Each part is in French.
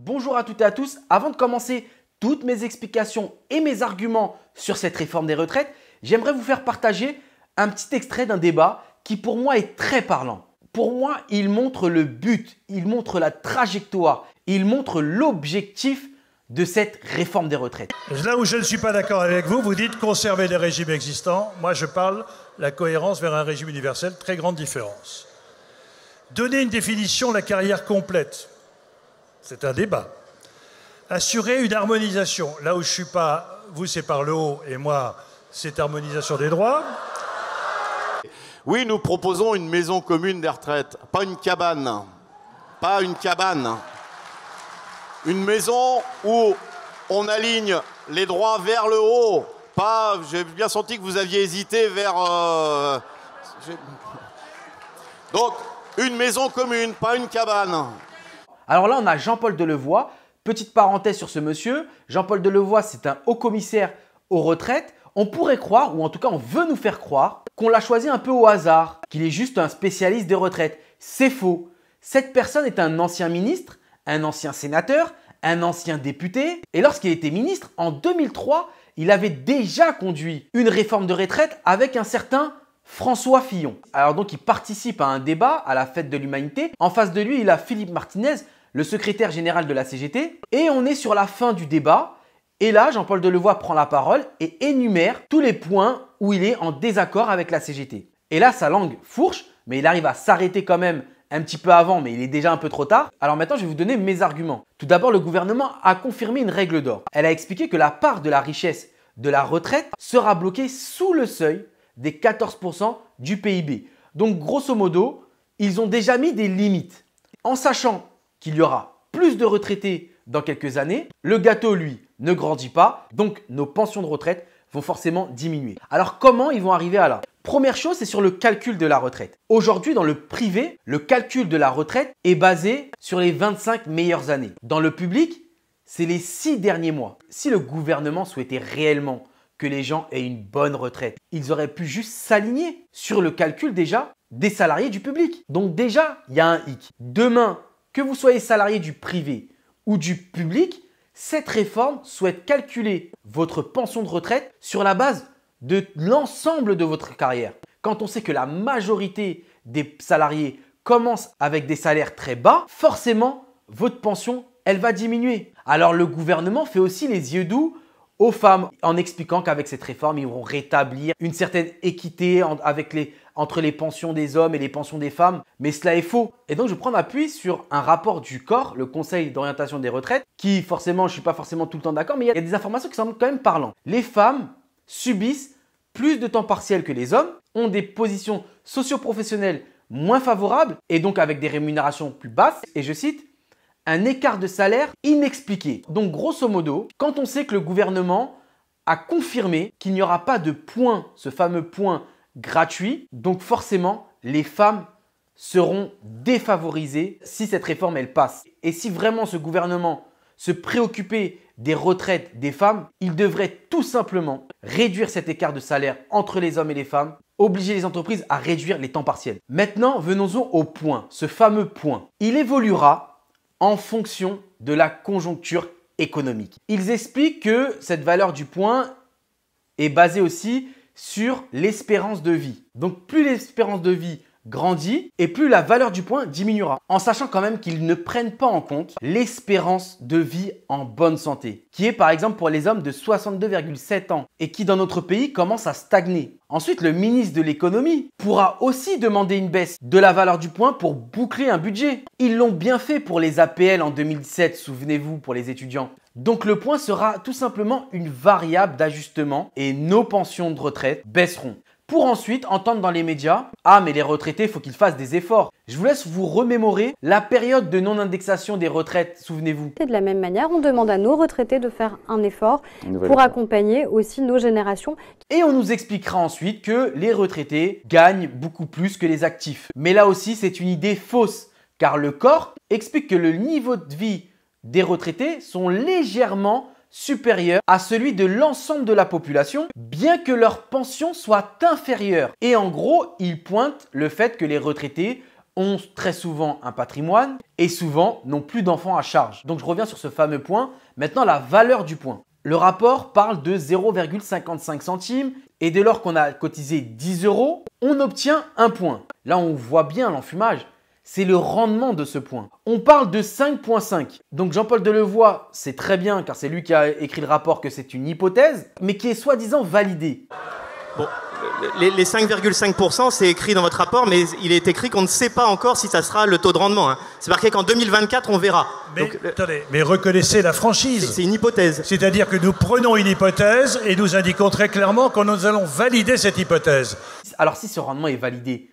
Bonjour à toutes et à tous. Avant de commencer toutes mes explications et mes arguments sur cette réforme des retraites, j'aimerais vous faire partager un petit extrait d'un débat qui pour moi est très parlant. Pour moi, il montre le but, il montre la trajectoire, il montre l'objectif de cette réforme des retraites. Là où je ne suis pas d'accord avec vous, vous dites conserver les régimes existants. Moi, je parle la cohérence vers un régime universel, très grande différence. Donner une définition la carrière complète c'est un débat. Assurer une harmonisation. Là où je suis pas, vous c'est par le haut et moi c'est harmonisation des droits. Oui, nous proposons une maison commune des retraites, pas une cabane. Pas une cabane. Une maison où on aligne les droits vers le haut. Pas, j'ai bien senti que vous aviez hésité vers. Euh, Donc, une maison commune, pas une cabane. Alors là, on a Jean-Paul Delevoye. Petite parenthèse sur ce monsieur. Jean-Paul Delevoye, c'est un haut commissaire aux retraites. On pourrait croire, ou en tout cas on veut nous faire croire, qu'on l'a choisi un peu au hasard, qu'il est juste un spécialiste des retraites. C'est faux. Cette personne est un ancien ministre, un ancien sénateur, un ancien député. Et lorsqu'il était ministre, en 2003, il avait déjà conduit une réforme de retraite avec un certain François Fillon. Alors donc il participe à un débat à la fête de l'humanité. En face de lui, il a Philippe Martinez, le secrétaire général de la CGT. Et on est sur la fin du débat. Et là, Jean-Paul Delevoye prend la parole et énumère tous les points où il est en désaccord avec la CGT. Et là, sa langue fourche, mais il arrive à s'arrêter quand même un petit peu avant, mais il est déjà un peu trop tard. Alors maintenant, je vais vous donner mes arguments. Tout d'abord, le gouvernement a confirmé une règle d'or. Elle a expliqué que la part de la richesse de la retraite sera bloquée sous le seuil des 14% du PIB. Donc grosso modo, ils ont déjà mis des limites. En sachant qu'il y aura plus de retraités dans quelques années. Le gâteau, lui, ne grandit pas, donc nos pensions de retraite vont forcément diminuer. Alors comment ils vont arriver à là Première chose, c'est sur le calcul de la retraite. Aujourd'hui, dans le privé, le calcul de la retraite est basé sur les 25 meilleures années. Dans le public, c'est les 6 derniers mois. Si le gouvernement souhaitait réellement que les gens aient une bonne retraite, ils auraient pu juste s'aligner sur le calcul déjà des salariés du public. Donc déjà, il y a un hic. Demain, que vous soyez salarié du privé ou du public, cette réforme souhaite calculer votre pension de retraite sur la base de l'ensemble de votre carrière. Quand on sait que la majorité des salariés commencent avec des salaires très bas, forcément, votre pension, elle va diminuer. Alors le gouvernement fait aussi les yeux doux aux femmes en expliquant qu'avec cette réforme, ils vont rétablir une certaine équité entre les pensions des hommes et les pensions des femmes. Mais cela est faux. Et donc je prends appui sur un rapport du corps, le Conseil d'orientation des retraites, qui forcément, je ne suis pas forcément tout le temps d'accord, mais il y a des informations qui semblent quand même parlantes. Les femmes subissent plus de temps partiel que les hommes, ont des positions socioprofessionnelles moins favorables et donc avec des rémunérations plus basses. Et je cite, un écart de salaire inexpliqué. Donc grosso modo, quand on sait que le gouvernement a confirmé qu'il n'y aura pas de point, ce fameux point gratuit, donc forcément les femmes seront défavorisées si cette réforme elle passe. Et si vraiment ce gouvernement se préoccupait des retraites des femmes, il devrait tout simplement réduire cet écart de salaire entre les hommes et les femmes, obliger les entreprises à réduire les temps partiels. Maintenant, venons-en au point, ce fameux point. Il évoluera en fonction de la conjoncture économique. Ils expliquent que cette valeur du point est basée aussi sur l'espérance de vie. Donc plus l'espérance de vie grandit et plus la valeur du point diminuera. En sachant quand même qu'ils ne prennent pas en compte l'espérance de vie en bonne santé, qui est par exemple pour les hommes de 62,7 ans et qui dans notre pays commence à stagner. Ensuite, le ministre de l'économie pourra aussi demander une baisse de la valeur du point pour boucler un budget. Ils l'ont bien fait pour les APL en 2007, souvenez-vous, pour les étudiants. Donc le point sera tout simplement une variable d'ajustement et nos pensions de retraite baisseront pour ensuite entendre dans les médias Ah, mais les retraités, faut qu'ils fassent des efforts. Je vous laisse vous remémorer la période de non-indexation des retraites, souvenez-vous. Et de la même manière, on demande à nos retraités de faire un effort pour accompagner aussi nos générations. Et on nous expliquera ensuite que les retraités gagnent beaucoup plus que les actifs. Mais là aussi, c'est une idée fausse, car le corps explique que le niveau de vie des retraités sont légèrement supérieur à celui de l'ensemble de la population, bien que leur pension soit inférieure. Et en gros, ils pointent le fait que les retraités ont très souvent un patrimoine et souvent n'ont plus d'enfants à charge. Donc je reviens sur ce fameux point. Maintenant, la valeur du point. Le rapport parle de 0,55 centimes et dès lors qu'on a cotisé 10 euros, on obtient un point. Là, on voit bien l'enfumage c'est le rendement de ce point. On parle de 5.5. Donc Jean-Paul Delevoye, c'est très bien car c'est lui qui a écrit le rapport que c'est une hypothèse, mais qui est soi-disant validée. Bon, les 5,5%, c'est écrit dans votre rapport, mais il est écrit qu'on ne sait pas encore si ça sera le taux de rendement. Hein. C'est marqué qu'en 2024, on verra. Mais, attendez, mais reconnaissez la franchise. C'est une hypothèse. C'est-à-dire que nous prenons une hypothèse et nous indiquons très clairement que nous allons valider cette hypothèse. Alors si ce rendement est validé,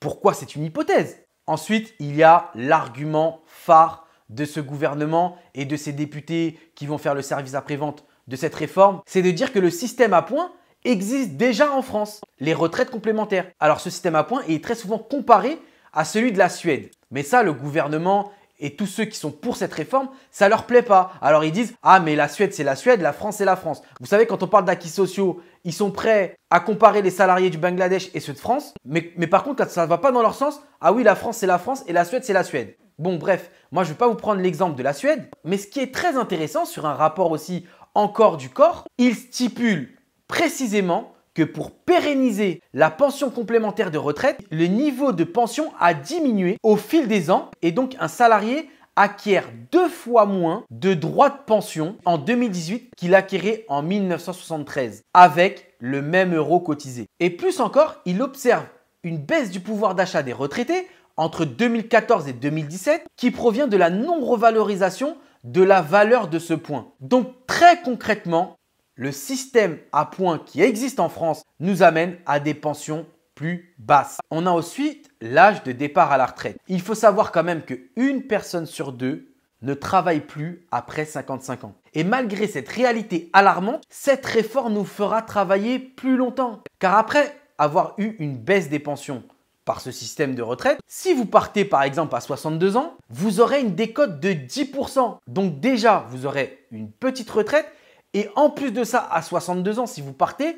pourquoi c'est une hypothèse Ensuite, il y a l'argument phare de ce gouvernement et de ses députés qui vont faire le service après-vente de cette réforme, c'est de dire que le système à points existe déjà en France, les retraites complémentaires. Alors ce système à points est très souvent comparé à celui de la Suède. Mais ça, le gouvernement et tous ceux qui sont pour cette réforme, ça leur plaît pas. Alors ils disent "Ah mais la Suède c'est la Suède, la France c'est la France." Vous savez quand on parle d'acquis sociaux, ils sont prêts à comparer les salariés du Bangladesh et ceux de France, mais, par contre quand ça ne va pas dans leur sens, "Ah oui, la France c'est la France et la Suède c'est la Suède." Bon bref, moi je vais pas vous prendre l'exemple de la Suède, mais ce qui est très intéressant sur un rapport aussi encore du corps, il stipule précisément que pour pérenniser la pension complémentaire de retraite, le niveau de pension a diminué au fil des ans et donc un salarié acquiert deux fois moins de droits de pension en 2018 qu'il acquérait en 1973 avec le même euro cotisé. Et plus encore, il observe une baisse du pouvoir d'achat des retraités entre 2014 et 2017 qui provient de la non-revalorisation de la valeur de ce point. Donc très concrètement, le système à points qui existe en France nous amène à des pensions plus basses. On a ensuite l'âge de départ à la retraite. Il faut savoir quand même qu'une personne sur deux ne travaille plus après 55 ans. Et malgré cette réalité alarmante, cette réforme nous fera travailler plus longtemps. Car après avoir eu une baisse des pensions par ce système de retraite, si vous partez par exemple à 62 ans, vous aurez une décote de 10%. Donc déjà, vous aurez une petite retraite et en plus de ça, à 62 ans, si vous partez,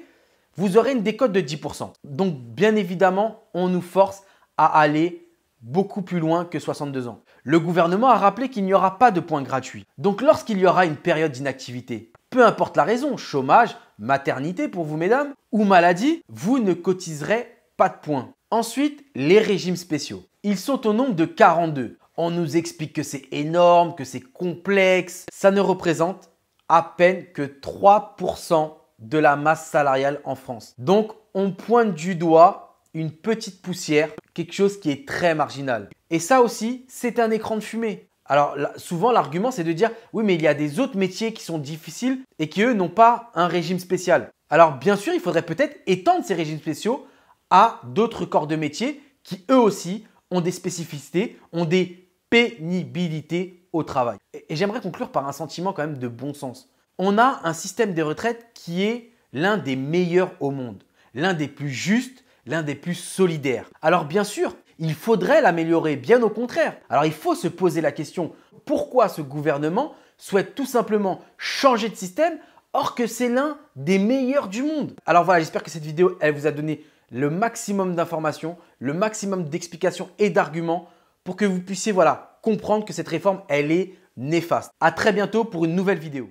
vous aurez une décote de 10%. Donc bien évidemment, on nous force à aller beaucoup plus loin que 62 ans. Le gouvernement a rappelé qu'il n'y aura pas de points gratuits. Donc lorsqu'il y aura une période d'inactivité, peu importe la raison, chômage, maternité pour vous mesdames, ou maladie, vous ne cotiserez pas de points. Ensuite, les régimes spéciaux. Ils sont au nombre de 42. On nous explique que c'est énorme, que c'est complexe. Ça ne représente à peine que 3% de la masse salariale en France. Donc on pointe du doigt une petite poussière, quelque chose qui est très marginal. Et ça aussi, c'est un écran de fumée. Alors souvent l'argument c'est de dire oui mais il y a des autres métiers qui sont difficiles et qui eux n'ont pas un régime spécial. Alors bien sûr il faudrait peut-être étendre ces régimes spéciaux à d'autres corps de métier qui eux aussi ont des spécificités, ont des pénibilités travail. Et, j'aimerais conclure par un sentiment quand même de bon sens. On a un système des retraites qui est l'un des meilleurs au monde, l'un des plus justes, l'un des plus solidaires. Alors bien sûr, il faudrait l'améliorer, bien au contraire. Alors il faut se poser la question, pourquoi ce gouvernement souhaite tout simplement changer de système or que c'est l'un des meilleurs du monde. Alors voilà, j'espère que cette vidéo, elle vous a donné le maximum d'informations, le maximum d'explications et d'arguments pour que vous puissiez, voilà, comprendre que cette réforme, elle est néfaste. À très bientôt pour une nouvelle vidéo.